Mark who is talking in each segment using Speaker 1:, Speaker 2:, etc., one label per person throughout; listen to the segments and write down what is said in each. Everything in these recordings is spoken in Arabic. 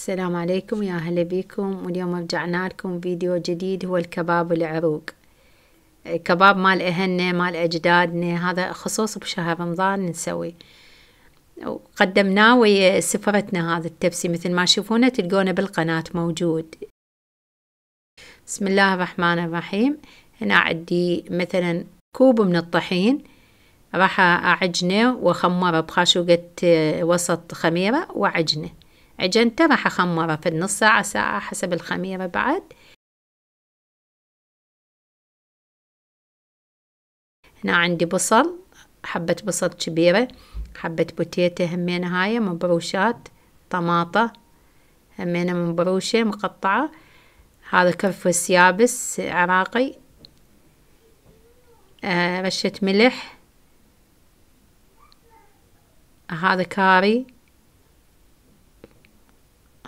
Speaker 1: السلام عليكم يا هلا بيكم واليوم رجعنا لكم فيديو جديد هو الكباب العروق آه، كباب مال اهلنا مال اجدادنا هذا خصوص بشهر رمضان نسوي قدمناه ويا سفرتنا هذا التبسي مثل ما تشوفونه تلقونه بالقناة موجود بسم الله الرحمن الرحيم هنا عندي مثلا كوب من الطحين راح اعجنه واخمره بخاشوقة آه، وسط خميرة وعجنه عجنته راح أخمره في النص ساعة ساعة حسب الخميرة بعد هنا عندي بصل حبة بصل كبيرة حبة بوتيتة همين هاي مبروشات طماطة همينة مبروشة مقطعة هذا كرفس يابس عراقي آه رشة ملح هذا كاري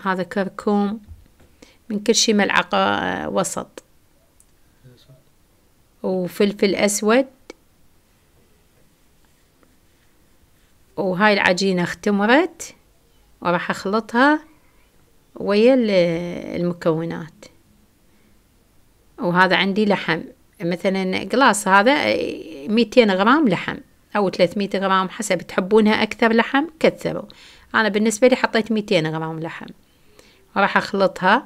Speaker 1: هذا كركم من كل شيء ملعقة آه، وسط وفلفل أسود وهاي العجينة اختمرت وراح أخلطها ويا آه، المكونات وهذا عندي لحم مثلا قلاص هذا آه، ميتين غرام لحم أو ثلاثمية غرام حسب تحبونها أكثر لحم كثروا أنا بالنسبة لي حطيت ميتين غرام لحم راح أخلطها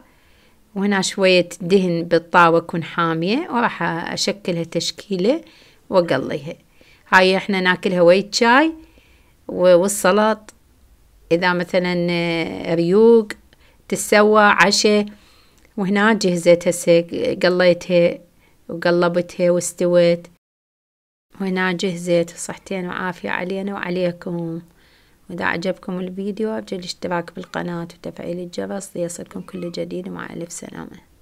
Speaker 1: وهنا شوية دهن بالطاوة تكون حامية وراح أشكلها تشكيلة وأقليها هاي احنا ناكلها ويا الشاي والسلط إذا مثلا آه، ريوق تسوى عشاء وهنا جهزت هسه قليتها وقلبتها واستوت وهنا جهزت صحتين وعافية علينا وعليكم وإذا أعجبكم الفيديو أرجو الاشتراك بالقناة وتفعيل الجرس ليصلكم كل جديد مع ألف سلامة